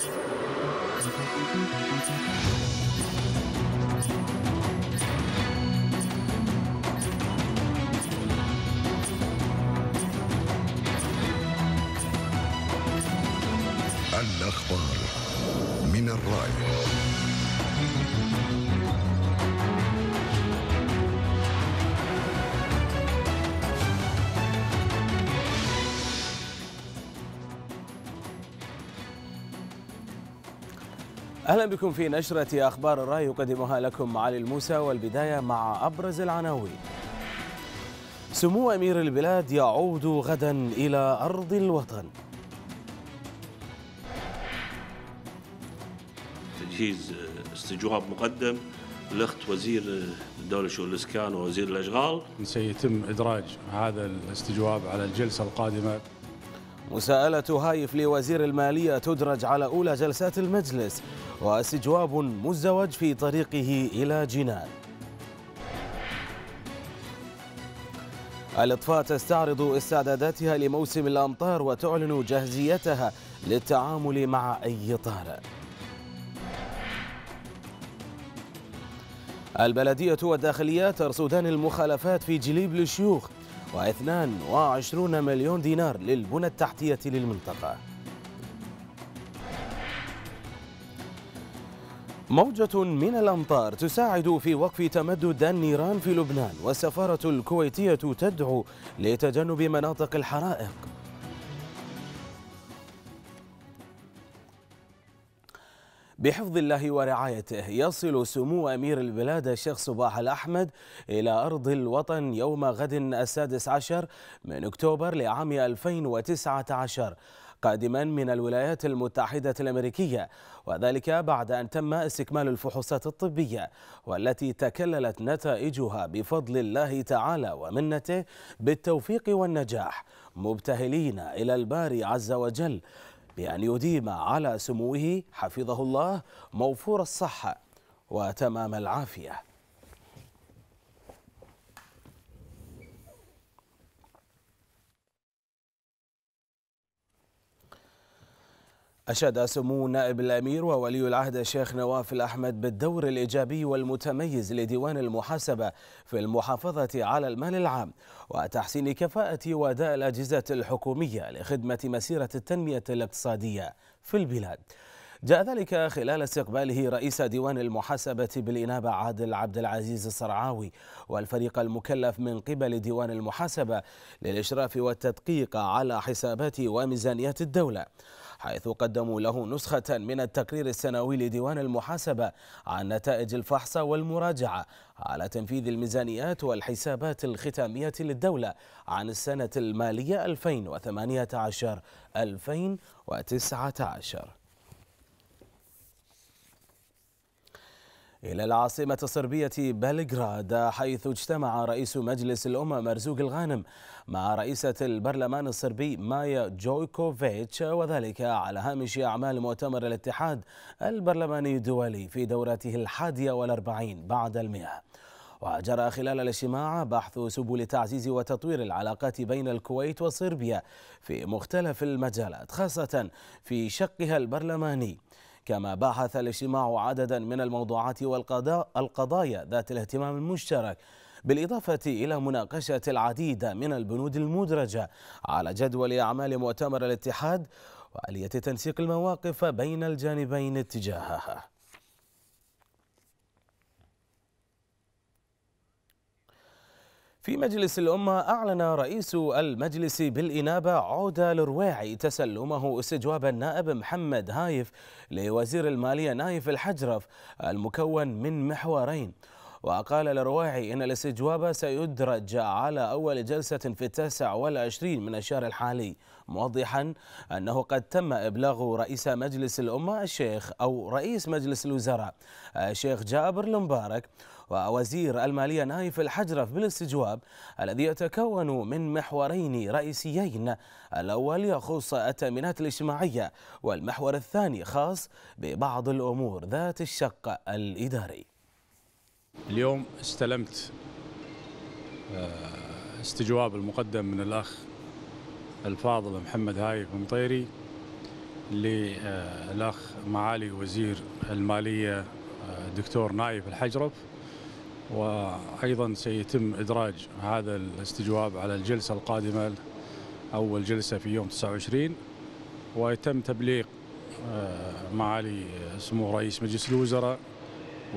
Thank you. أهلا بكم في نشرة أخبار الرأي يقدمها لكم علي الموسى والبداية مع أبرز العناوين سمو أمير البلاد يعود غدا إلى أرض الوطن تجهيز آه، استجواب مقدم لاخت وزير آه، الدوله شؤون الاسكان ووزير الاشغال سيتم ادراج هذا الاستجواب على الجلسه القادمه مساءلة هايف لوزير المالية تدرج على أولى جلسات المجلس واستجواب مزدوج في طريقه إلى جنان الإطفاء تستعرض استعداداتها لموسم الأمطار وتعلن جاهزيتها للتعامل مع أي طارئ البلدية والداخلية ترصدان المخالفات في جليب للشيوخ و22 مليون دينار للبنى التحتية للمنطقة موجة من الأمطار تساعد في وقف تمدد النيران في لبنان والسفارة الكويتية تدعو لتجنب مناطق الحرائق بحفظ الله ورعايته يصل سمو أمير البلاد الشيخ صباح الأحمد إلى أرض الوطن يوم غد السادس عشر من أكتوبر لعام 2019 قادما من الولايات المتحدة الأمريكية وذلك بعد أن تم استكمال الفحوصات الطبية والتي تكللت نتائجها بفضل الله تعالى ومنته بالتوفيق والنجاح مبتهلين إلى الباري عز وجل بأن يديم على سموه حفظه الله موفور الصحة وتمام العافية أشاد سمو نائب الأمير وولي العهد الشيخ نواف الأحمد بالدور الإيجابي والمتميز لديوان المحاسبة في المحافظة على المال العام وتحسين كفاءة وأداء الأجهزة الحكومية لخدمة مسيرة التنمية الاقتصادية في البلاد جاء ذلك خلال استقباله رئيس ديوان المحاسبة بالإنابة عادل عبد العزيز الصرعاوي والفريق المكلف من قبل ديوان المحاسبة للإشراف والتدقيق على حسابات وميزانيات الدولة حيث قدموا له نسخة من التقرير السنوي لديوان المحاسبة عن نتائج الفحص والمراجعة على تنفيذ الميزانيات والحسابات الختامية للدولة عن السنة المالية 2018 2019 إلى العاصمة الصربية بلغراد حيث اجتمع رئيس مجلس الأمة مرزوق الغانم مع رئيسة البرلمان الصربي مايا جويكوفيتش وذلك على هامش أعمال مؤتمر الاتحاد البرلماني الدولي في دورته الحادية والأربعين بعد المئة وجرى خلال الاجتماع بحث سبل تعزيز وتطوير العلاقات بين الكويت وصربيا في مختلف المجالات خاصة في شقها البرلماني كما بحث الاجتماع عددا من الموضوعات والقضايا ذات الاهتمام المشترك بالإضافة إلى مناقشة العديد من البنود المدرجة على جدول أعمال مؤتمر الاتحاد وآلية تنسيق المواقف بين الجانبين اتجاهها في مجلس الأمة أعلن رئيس المجلس بالإنابة عودة لرواعي تسلمه استجواب النائب محمد هايف لوزير المالية نايف الحجرف المكون من محورين وقال لرواعي إن الاستجواب سيدرج على أول جلسة في التاسع والعشرين من الشهر الحالي موضحا أنه قد تم إبلاغ رئيس مجلس الأمة الشيخ أو رئيس مجلس الوزراء الشيخ جابر المبارك ووزير المالية نايف الحجرف بالاستجواب الذي يتكون من محورين رئيسيين الأول يخص التأمينات الاجتماعية والمحور الثاني خاص ببعض الأمور ذات الشق الإداري اليوم استلمت آه، استجواب المقدم من الأخ الفاضل محمد هايك مطيري للأخ آه، معالي وزير المالية آه، دكتور نايف الحجرف وأيضا سيتم إدراج هذا الاستجواب على الجلسة القادمة أول جلسة في يوم 29 ويتم تبليغ آه، معالي سمو رئيس مجلس الوزراء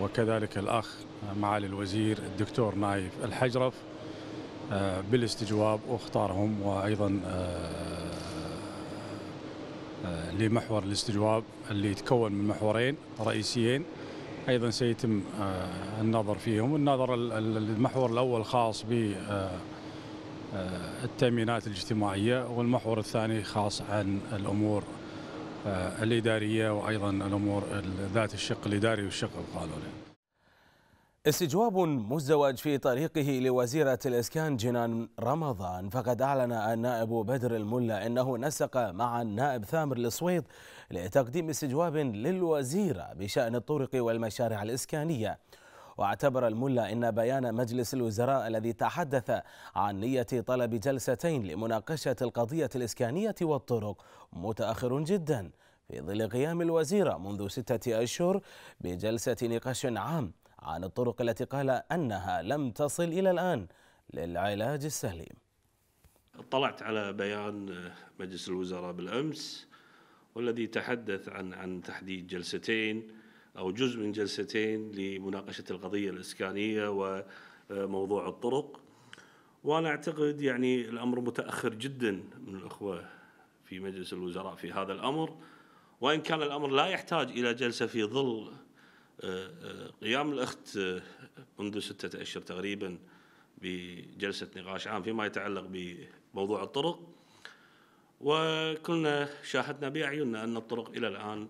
وكذلك الأخ معالي الوزير الدكتور نايف الحجرف آه، بالاستجواب واختارهم وأيضا آه، لمحور الاستجواب اللي يتكون من محورين رئيسيين ايضا سيتم آه، النظر فيهم النظر المحور الاول خاص ب آه، آه، التامينات الاجتماعيه والمحور الثاني خاص عن الامور الاداريه وايضا الامور ذات الشق الاداري والشق القانوني استجواب مزدوج في طريقه لوزيرة الإسكان جنان رمضان فقد أعلن النائب بدر الملا أنه نسق مع النائب ثامر الصويد لتقديم استجواب للوزيرة بشأن الطرق والمشاريع الإسكانية واعتبر الملا أن بيان مجلس الوزراء الذي تحدث عن نية طلب جلستين لمناقشة القضية الإسكانية والطرق متأخر جدا في ظل قيام الوزيرة منذ ستة أشهر بجلسة نقاش عام عن الطرق التي قال أنها لم تصل إلى الآن للعلاج السليم اطلعت على بيان مجلس الوزراء بالأمس والذي تحدث عن عن تحديد جلستين أو جزء من جلستين لمناقشة القضية الإسكانية وموضوع الطرق وأنا أعتقد يعني الأمر متأخر جدا من الأخوة في مجلس الوزراء في هذا الأمر وإن كان الأمر لا يحتاج إلى جلسة في ظل قيام الأخت آه، منذ ستة أشهر تقريبا بجلسة نقاش عام فيما يتعلق بموضوع الطرق وكنا شاهدنا بأعيننا أن الطرق إلى الآن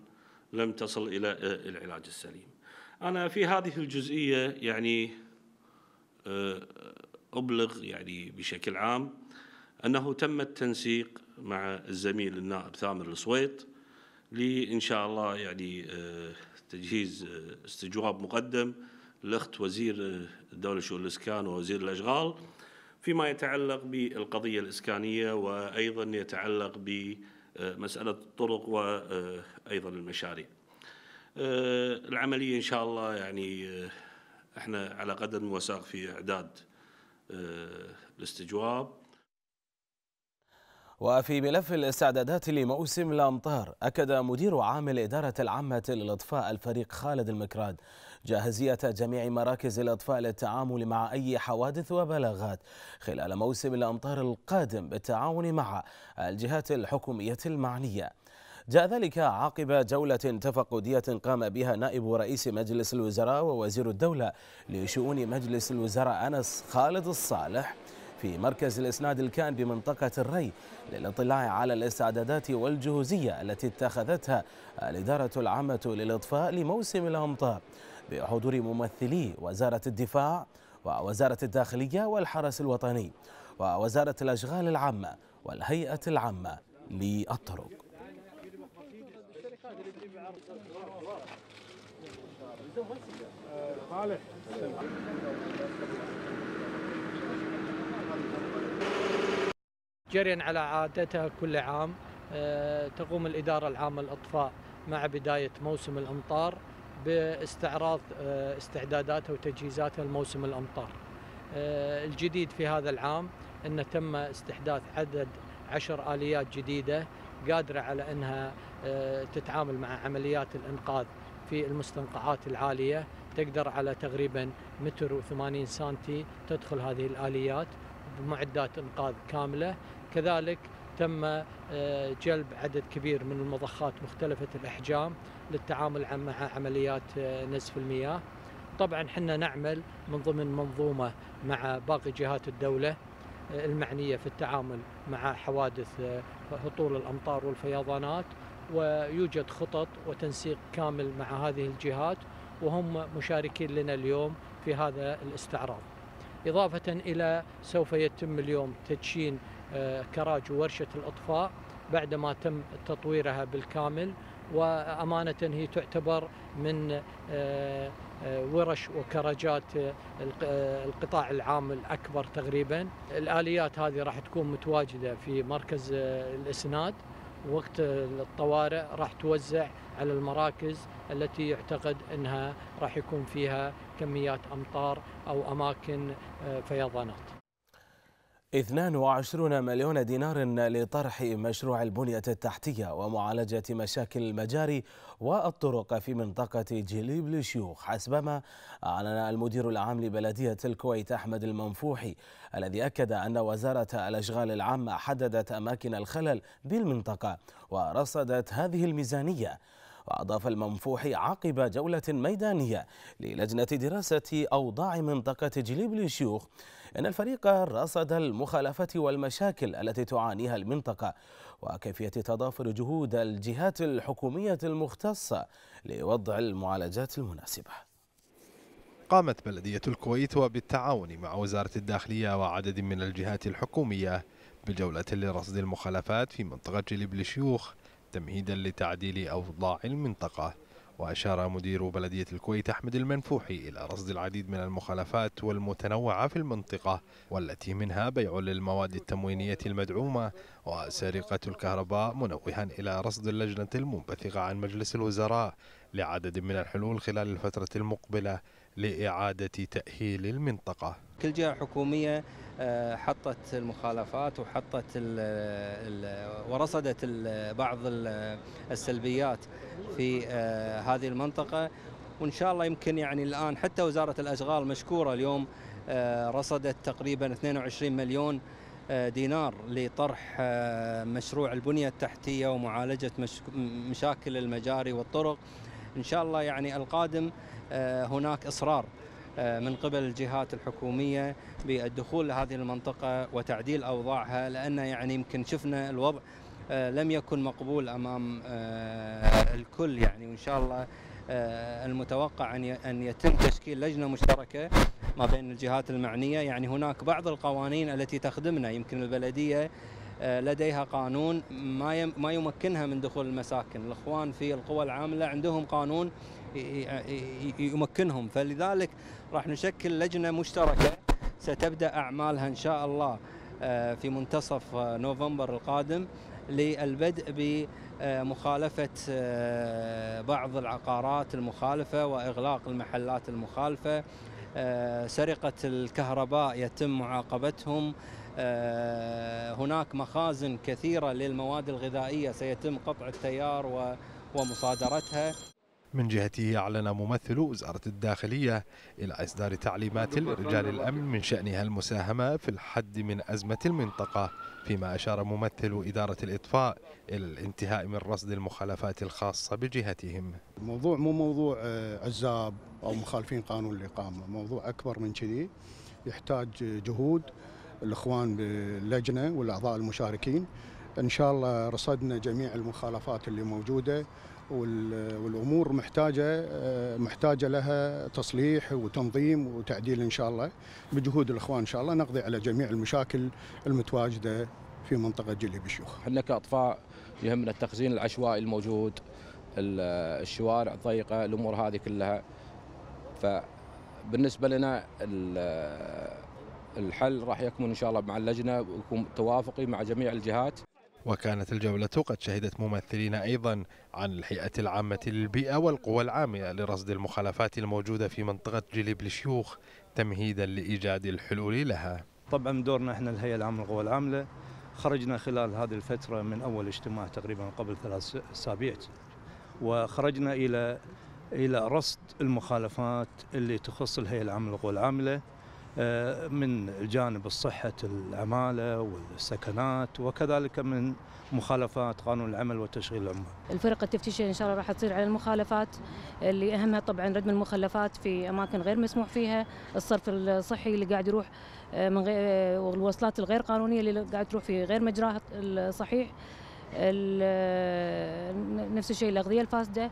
لم تصل إلى آه، العلاج السليم أنا في هذه الجزئية يعني آه، أبلغ يعني بشكل عام أنه تم التنسيق مع الزميل النائب ثامر السويط لإن شاء الله يعني تجهيز آه، استجواب مقدم لاخت وزير آه، الدوله شؤون الاسكان ووزير الاشغال فيما يتعلق بالقضيه الاسكانيه وايضا يتعلق بمساله الطرق وايضا آه، المشاريع. العمليه ان شاء الله يعني احنا على قدم وساق في اعداد الاستجواب وفي ملف الاستعدادات لموسم الأمطار أكد مدير عام الإدارة العامة للإطفاء الفريق خالد المكراد جاهزية جميع مراكز الإطفاء للتعامل مع أي حوادث وبلاغات خلال موسم الأمطار القادم بالتعاون مع الجهات الحكومية المعنية جاء ذلك عقب جولة تفقدية قام بها نائب رئيس مجلس الوزراء ووزير الدولة لشؤون مجلس الوزراء أنس خالد الصالح في مركز الإسناد الكان بمنطقة الري للاطلاع على الاستعدادات والجهوزية التي اتخذتها الإدارة العامة للإطفاء لموسم الأمطار بحضور ممثلي وزارة الدفاع ووزارة الداخلية والحرس الوطني ووزارة الأشغال العامة والهيئة العامة للطرق صالح جريا على عادتها كل عام آه، تقوم الإدارة العامة للإطفاء مع بداية موسم الأمطار باستعراض آه، استعداداتها وتجهيزاتها لموسم الأمطار آه، الجديد في هذا العام أن تم استحداث عدد عشر آليات جديدة قادرة على أنها تتعامل مع عمليات الإنقاذ في المستنقعات العالية تقدر على تقريبا متر وثمانين سانتي سنتي تدخل هذه الآليات معدات انقاذ كامله كذلك تم آه، جلب عدد كبير من المضخات مختلفه الاحجام للتعامل مع عمليات آه، نزف المياه طبعا حنا نعمل من ضمن منظومه مع باقي جهات الدوله آه، المعنيه في التعامل مع حوادث هطول الامطار والفيضانات ويوجد خطط وتنسيق كامل مع هذه الجهات وهم مشاركين لنا اليوم في هذا الاستعراض إضافة إلى سوف يتم اليوم تدشين آه، كراج ورشة الإطفاء بعدما تم تطويرها بالكامل وأمانة هي تعتبر من آه، آه، ورش وكراجات القطاع العام الأكبر تقريبا الآليات هذه راح تكون متواجدة في مركز الإسناد وقت الطوارئ راح توزع على المراكز التي يعتقد انها راح يكون فيها كميات امطار او اماكن آه، فيضانات 22 مليون دينار لطرح مشروع البنية التحتية ومعالجة مشاكل المجاري والطرق في منطقة جليب لشيوخ حسبما أعلن المدير العام لبلدية الكويت أحمد المنفوحي الذي أكد أن وزارة الأشغال العامة حددت أماكن الخلل بالمنطقة ورصدت هذه الميزانية وأضاف المنفوحي عقب جولة ميدانية للجنة دراسة أوضاع منطقة جليب للشيوخ أن الفريق رصد المخالفة والمشاكل التي تعانيها المنطقة وكيفية تضافر جهود الجهات الحكومية المختصة لوضع المعالجات المناسبة قامت بلدية الكويت وبالتعاون مع وزارة الداخلية وعدد من الجهات الحكومية بجولة لرصد المخالفات في منطقة جليب للشيوخ تمهيدا لتعديل أوضاع المنطقة وأشار مدير بلدية الكويت أحمد المنفوحي إلى رصد العديد من المخالفات والمتنوعة في المنطقة والتي منها بيع للمواد التموينية المدعومة وسرقة الكهرباء منوها إلى رصد اللجنة المنبثقة عن مجلس الوزراء لعدد من الحلول خلال الفترة المقبلة لإعادة تأهيل المنطقة كل جهة حكومية آه، حطت المخالفات وحطت ورصدت بعض السلبيات في آه، هذه المنطقة وإن شاء الله يمكن يعني الآن حتى وزارة الأشغال مشكورة اليوم آه، رصدت تقريبا 22 مليون دينار لطرح مشروع البنية التحتية ومعالجة مشاكل المجاري والطرق إن شاء الله يعني القادم آه، هناك إصرار آه، من قبل الجهات الحكومية بالدخول لهذه المنطقة وتعديل أوضاعها لأن يعني يمكن شفنا الوضع آه، لم يكن مقبول أمام الكل يعني وإن شاء الله المتوقع أن يتم تشكيل لجنة مشتركة ما بين الجهات المعنية يعني هناك بعض القوانين التي تخدمنا يمكن البلدية لديها قانون ما ما يمكنها من دخول المساكن، الاخوان في القوى العامله عندهم قانون يمكنهم فلذلك راح نشكل لجنه مشتركه ستبدا اعمالها ان شاء الله آه، في منتصف آه، نوفمبر القادم للبدء بمخالفة آه، بعض العقارات المخالفة وإغلاق المحلات المخالفة سرقة الكهرباء يتم معاقبتهم هناك مخازن كثيرة للمواد الغذائية سيتم قطع التيار ومصادرتها من جهته أعلن ممثل وزارة الداخلية إلى إصدار تعليمات لرجال الأمن من شأنها المساهمة في الحد من أزمة المنطقة فيما أشار ممثل إدارة الإطفاء إلى الانتهاء من رصد المخالفات الخاصة بجهتهم الموضوع مو موضوع آه، عزاب أو مخالفين قانون الإقامة موضوع أكبر من كذي يحتاج جهود الإخوان باللجنة والأعضاء المشاركين إن شاء الله رصدنا جميع المخالفات اللي موجودة والامور محتاجه محتاجه لها تصليح وتنظيم وتعديل ان شاء الله بجهود الاخوان ان شاء الله نقضي على جميع المشاكل المتواجده في منطقه جلي بشيوخ. احنا كاطفاء يهمنا التخزين العشوائي الموجود الشوارع الضيقه الامور هذه كلها فبالنسبه لنا الحل راح يكمن ان شاء الله مع اللجنه ويكون توافقي مع جميع الجهات وكانت الجولة قد شهدت ممثلين أيضا عن الهيئة العامة للبيئة والقوى العاملة لرصد المخالفات الموجودة في منطقة جليب الشيوخ تمهيدا لإيجاد الحلول لها طبعا دورنا احنا الهيئة العامة للقوى العاملة خرجنا خلال هذه الفترة من أول اجتماع تقريبا قبل ثلاث أسابيع وخرجنا إلى إلى رصد المخالفات اللي تخص الهيئة العامة للقوى العاملة آه، من جانب صحة العمالة والسكنات وكذلك من مخالفات قانون العمل وتشغيل العمال الفرق التفتيشية إن شاء الله راح تصير على المخالفات اللي أهمها طبعا ردم المخلفات في أماكن غير مسموح فيها الصرف الصحي اللي قاعد يروح آه، من غير آه، والوصلات الغير قانونية اللي قاعد تروح في غير مجراها الصحيح نفس الشيء الأغذية الفاسدة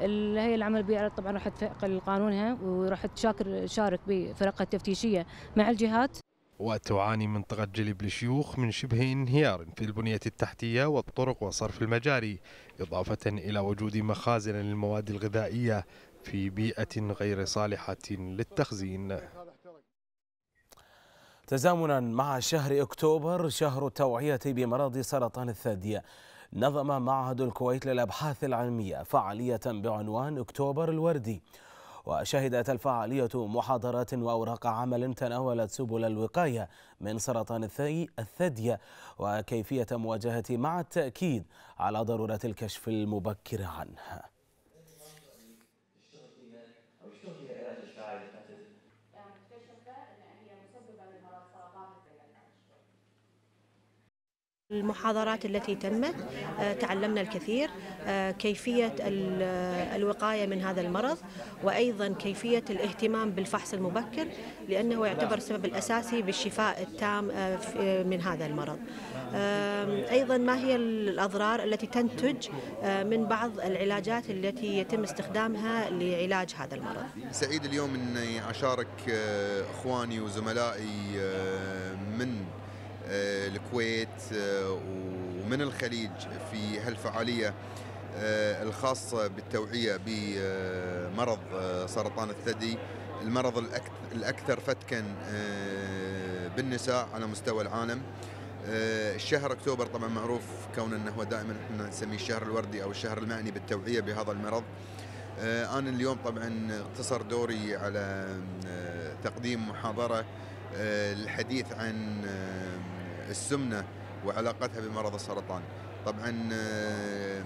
الهيئه العمل للبيئه طبعا راح تفعل قانونها وراح تشارك بفرقها التفتيشيه مع الجهات وتعاني منطقة جليب الشيوخ من شبه انهيار في البنية التحتية والطرق وصرف المجاري إضافة إلى وجود مخازن للمواد الغذائية في بيئة غير صالحة للتخزين تزامنا مع شهر أكتوبر شهر التوعية بمرض سرطان الثدي نظم معهد الكويت للأبحاث العلمية فعالية بعنوان أكتوبر الوردي وشهدت الفعالية محاضرات وأوراق عمل تناولت سبل الوقاية من سرطان الثدي وكيفية مواجهة مع التأكيد على ضرورة الكشف المبكر عنها المحاضرات التي تمت آه، تعلمنا الكثير آه، كيفية آه، الوقاية من هذا المرض وأيضا كيفية الاهتمام بالفحص المبكر لأنه يعتبر السبب الأساسي بالشفاء التام من هذا المرض أيضا ما هي الأضرار التي تنتج من بعض العلاجات التي يتم استخدامها لعلاج هذا المرض سعيد اليوم أني أشارك أخواني وزملائي من آه، الكويت آه، ومن الخليج في هالفعالية آه، الخاصة بالتوعية بمرض سرطان الثدي المرض الأكثر فتكا بالنساء على مستوى العالم الشهر اكتوبر طبعا معروف كون انه هو دائما احنا نسميه الشهر الوردي او الشهر المعني بالتوعيه بهذا المرض. انا اليوم طبعا اقتصر دوري على تقديم محاضره الحديث عن السمنه وعلاقتها بمرض السرطان. طبعا آه،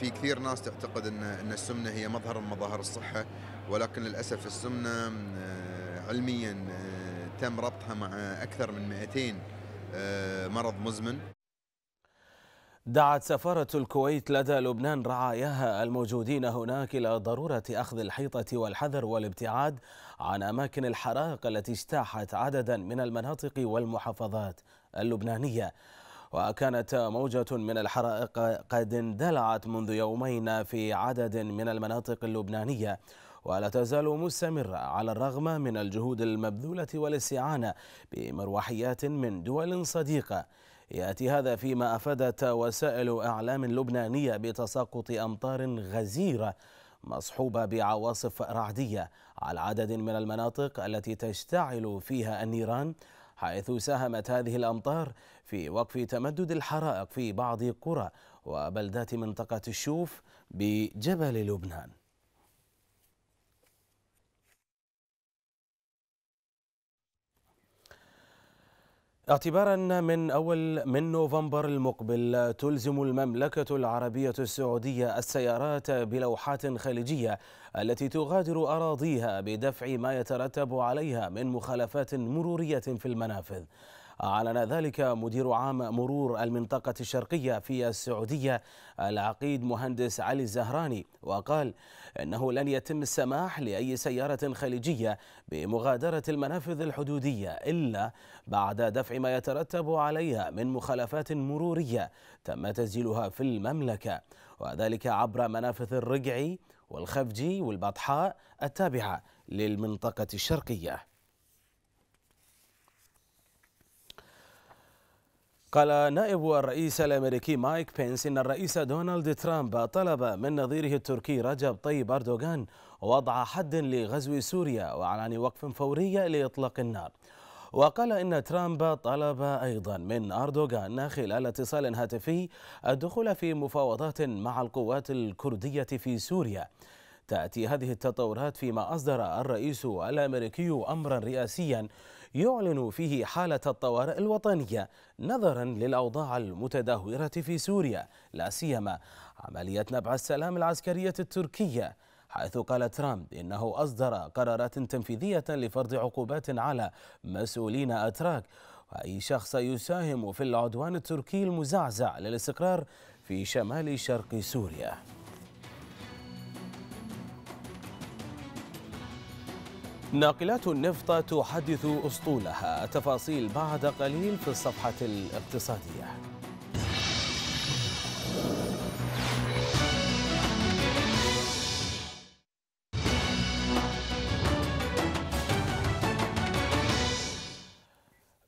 في كثير ناس تعتقد ان ان السمنه هي مظهر من مظاهر الصحه ولكن للاسف السمنه آه، علميا آه، تم ربطها مع اكثر من 200 مرض مزمن. دعت سفارة الكويت لدى لبنان رعاياها الموجودين هناك إلى ضرورة أخذ الحيطة والحذر والابتعاد عن أماكن الحرائق التي اجتاحت عددا من المناطق والمحافظات اللبنانية وكانت موجة من الحرائق قد اندلعت منذ يومين في عدد من المناطق اللبنانية ولا تزال مستمرة على الرغم من الجهود المبذولة والاستعانة بمروحيات من دول صديقة يأتي هذا فيما أفادت وسائل إعلام لبنانية بتساقط أمطار غزيرة مصحوبة بعواصف رعدية على عدد من المناطق التي تشتعل فيها النيران حيث ساهمت هذه الأمطار في وقف تمدد الحرائق في بعض قرى وبلدات منطقة الشوف بجبل لبنان اعتبارا من أول من نوفمبر المقبل تلزم المملكة العربية السعودية السيارات بلوحات خليجية التي تغادر أراضيها بدفع ما يترتب عليها من مخالفات مرورية في المنافذ أعلن ذلك مدير عام مرور المنطقة الشرقية في السعودية العقيد مهندس علي الزهراني وقال إنه لن يتم السماح لأي سيارة خليجية بمغادرة المنافذ الحدودية إلا بعد دفع ما يترتب عليها من مخالفات مرورية تم تسجيلها في المملكة وذلك عبر منافذ الرقعي والخفجي والبطحاء التابعة للمنطقة الشرقية قال نائب الرئيس الامريكي مايك بينس ان الرئيس دونالد ترامب طلب من نظيره التركي رجب طيب اردوغان وضع حد لغزو سوريا واعلان وقف فوري لاطلاق النار. وقال إن ترامب طلب أيضا من أردوغان خلال اتصال هاتفي الدخول في مفاوضات مع القوات الكردية في سوريا تأتي هذه التطورات فيما أصدر الرئيس الأمريكي أمرا رئاسيا يعلن فيه حالة الطوارئ الوطنية نظرا للأوضاع المتدهورة في سوريا لا سيما عملية نبع السلام العسكرية التركية حيث قال ترامب إنه أصدر قرارات تنفيذية لفرض عقوبات على مسؤولين أتراك وأي شخص يساهم في العدوان التركي المزعزع للاستقرار في شمال شرق سوريا ناقلات النفط تحدث أسطولها تفاصيل بعد قليل في الصفحة الاقتصادية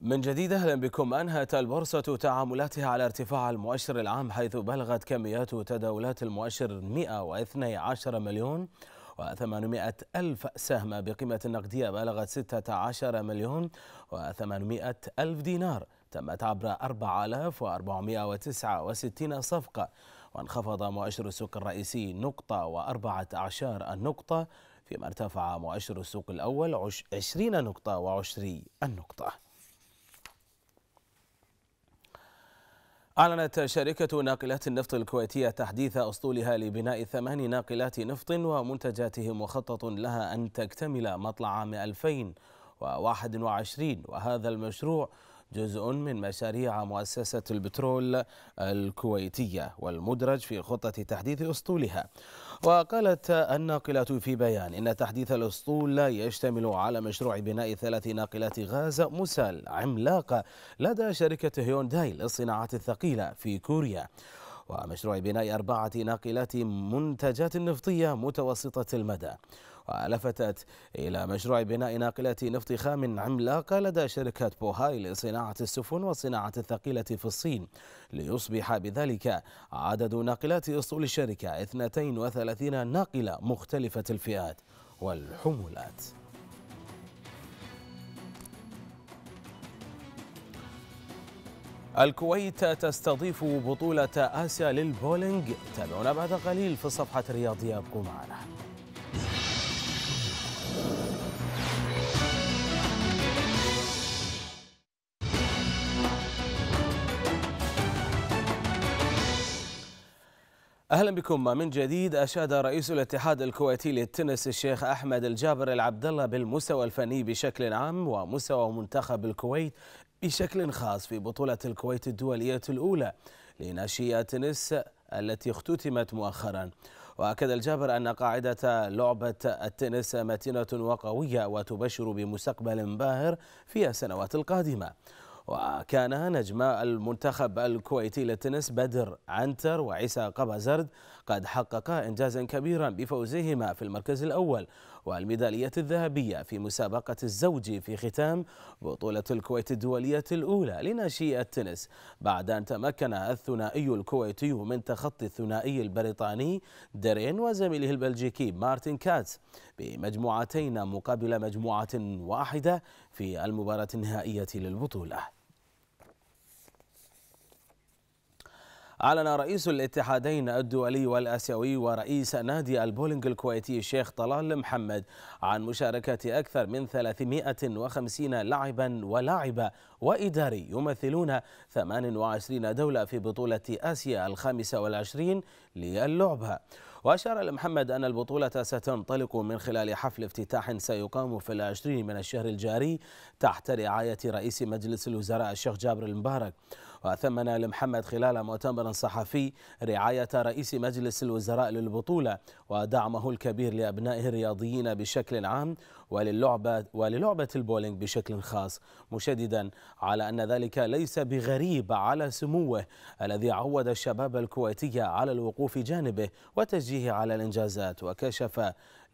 من جديد اهلا بكم انهت البورصه تعاملاتها على ارتفاع المؤشر العام حيث بلغت كميات تداولات المؤشر 112 مليون و800 ألف سهم بقيمة نقدية بلغت 16 مليون و800 ألف دينار تمت عبر 4469 صفقة وانخفض مؤشر السوق الرئيسي نقطة وأربعة أعشار النقطة فيما ارتفع مؤشر السوق الأول 20 نقطة و20 النقطة أعلنت شركة ناقلات النفط الكويتية تحديث أسطولها لبناء ثمان ناقلات نفط ومنتجاته مخطط لها أن تكتمل مطلع عام 2021 وهذا المشروع جزء من مشاريع مؤسسة البترول الكويتية والمدرج في خطة تحديث أسطولها وقالت الناقلة في بيان إن تحديث الأسطول يشتمل على مشروع بناء ثلاث ناقلات غاز مسال عملاقة لدى شركة هيونداي للصناعات الثقيلة في كوريا ومشروع بناء أربعة ناقلات منتجات نفطية متوسطة المدى ولفتت إلى مشروع بناء ناقلة نفط خام عملاقة لدى شركة بوهاي لصناعة السفن والصناعة الثقيلة في الصين ليصبح بذلك عدد ناقلات أسطول الشركة 32 ناقلة مختلفة الفئات والحمولات الكويت تستضيف بطولة آسيا للبولينج تابعونا بعد قليل في الصفحة الرياضية ابقوا معنا أهلا بكم من جديد أشاد رئيس الاتحاد الكويتي للتنس الشيخ أحمد الجابر العبد الله بالمستوى الفني بشكل عام ومستوى منتخب الكويت بشكل خاص في بطولة الكويت الدولية الأولى لناشئي التنس التي اختتمت مؤخرا وأكد الجابر أن قاعدة لعبة التنس متينة وقوية وتبشر بمستقبل باهر في السنوات القادمة وكان نجما المنتخب الكويتي للتنس بدر عنتر وعيسى قبازرد قد حققا إنجازا كبيرا بفوزهما في المركز الأول والميدالية الذهبية في مسابقة الزوج في ختام بطولة الكويت الدولية الأولى لناشئ التنس بعد أن تمكن الثنائي الكويتي من تخطي الثنائي البريطاني ديرين وزميله البلجيكي مارتن كاتس بمجموعتين مقابل مجموعة واحدة في المباراة النهائية للبطولة أعلن رئيس الاتحادين الدولي والآسيوي ورئيس نادي البولينج الكويتي الشيخ طلال محمد عن مشاركة أكثر من 350 لاعبا ولاعبة وإداري يمثلون 28 دولة في بطولة آسيا الخامسة والعشرين للعبة وأشار محمد أن البطولة ستنطلق من خلال حفل افتتاح سيقام في العشرين من الشهر الجاري تحت رعاية رئيس مجلس الوزراء الشيخ جابر المبارك وثمن لمحمد خلال مؤتمر صحفي رعاية رئيس مجلس الوزراء للبطولة ودعمه الكبير لأبنائه الرياضيين بشكل عام وللعبة, وللعبة البولينج بشكل خاص مشددا على أن ذلك ليس بغريب على سموه الذي عود الشباب الكويتي على الوقوف جانبه وتشجيعه على الإنجازات وكشف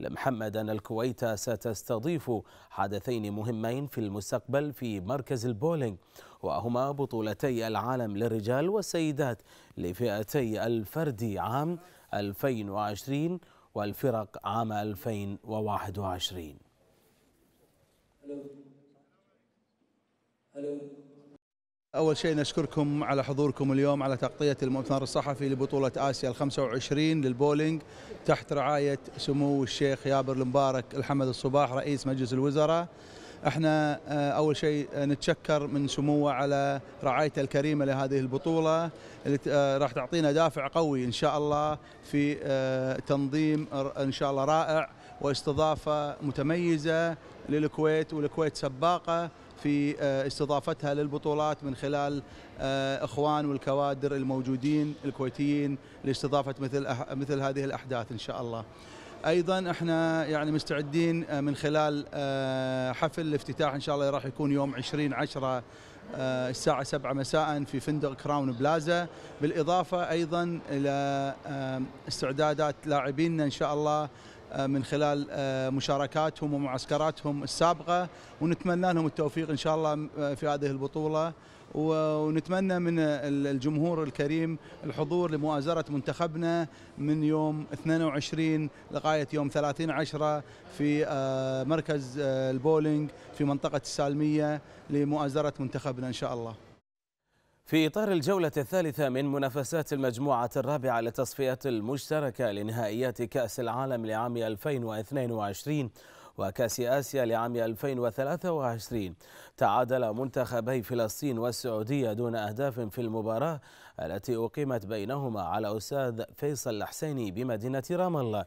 محمد أن الكويت ستستضيف حدثين مهمين في المستقبل في مركز البولينج وهما بطولتي العالم للرجال والسيدات لفئتي الفردي عام 2020 والفرق عام 2021 Hello. Hello. أول شيء نشكركم على حضوركم اليوم على تغطية المؤتمر الصحفي لبطولة آسيا الخمسة وعشرين للبولينج تحت رعاية سمو الشيخ يابر المبارك الحمد الصباح رئيس مجلس الوزراء احنا آه، اول شيء آه، نتشكر من سموه على رعايته الكريمه لهذه البطوله اللي آه، راح تعطينا دافع قوي ان شاء الله في تنظيم ان شاء الله رائع واستضافه متميزه للكويت والكويت سباقه في آه، استضافتها للبطولات من خلال آه، اخوان والكوادر الموجودين الكويتيين لاستضافه مثل مثل هذه الاحداث ان شاء الله. ايضا احنا يعني مستعدين آه، من خلال حفل الافتتاح ان شاء الله راح يكون يوم 20 10 الساعة 7 مساء في فندق كراون بلازا بالإضافة أيضا إلى استعدادات لاعبينا إن شاء الله آه، من خلال آه، مشاركاتهم ومعسكراتهم السابقه ونتمنى لهم التوفيق ان شاء الله آه، في هذه البطوله ونتمنى من الجمهور الكريم الحضور لمؤازرة منتخبنا من يوم 22 لغاية يوم 30 عشرة في مركز البولينج في منطقة السالمية لمؤازرة منتخبنا إن شاء الله في إطار الجولة الثالثة من منافسات المجموعة الرابعة لتصفية المشتركة لنهائيات كأس العالم لعام 2022 وكأس آسيا لعام 2023 تعادل منتخبي فلسطين والسعودية دون أهداف في المباراة التي أقيمت بينهما على أستاذ فيصل الحسيني بمدينة رام الله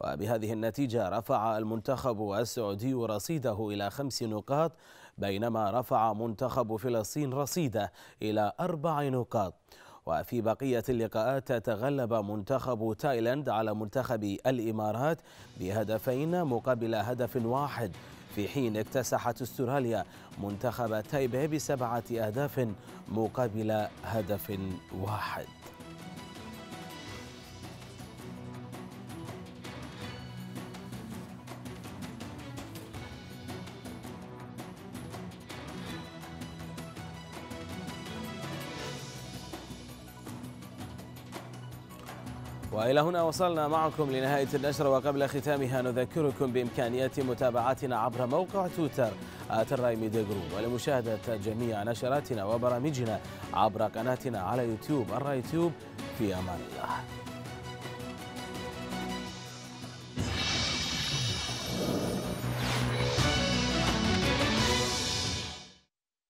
وبهذه النتيجة رفع المنتخب السعودي رصيده إلى خمس نقاط بينما رفع منتخب فلسطين رصيده إلى أربع نقاط وفي بقية اللقاءات تغلب منتخب تايلاند على منتخب الإمارات بهدفين مقابل هدف واحد في حين اكتسحت استراليا منتخب تايبي بسبعة أهداف مقابل هدف واحد وإلى هنا وصلنا معكم لنهاية النشرة وقبل ختامها نذكركم بإمكانية متابعتنا عبر موقع تويتر الراي ميديا جروب ولمشاهدة جميع نشراتنا وبرامجنا عبر قناتنا على يوتيوب الراي تيوب في أمان الله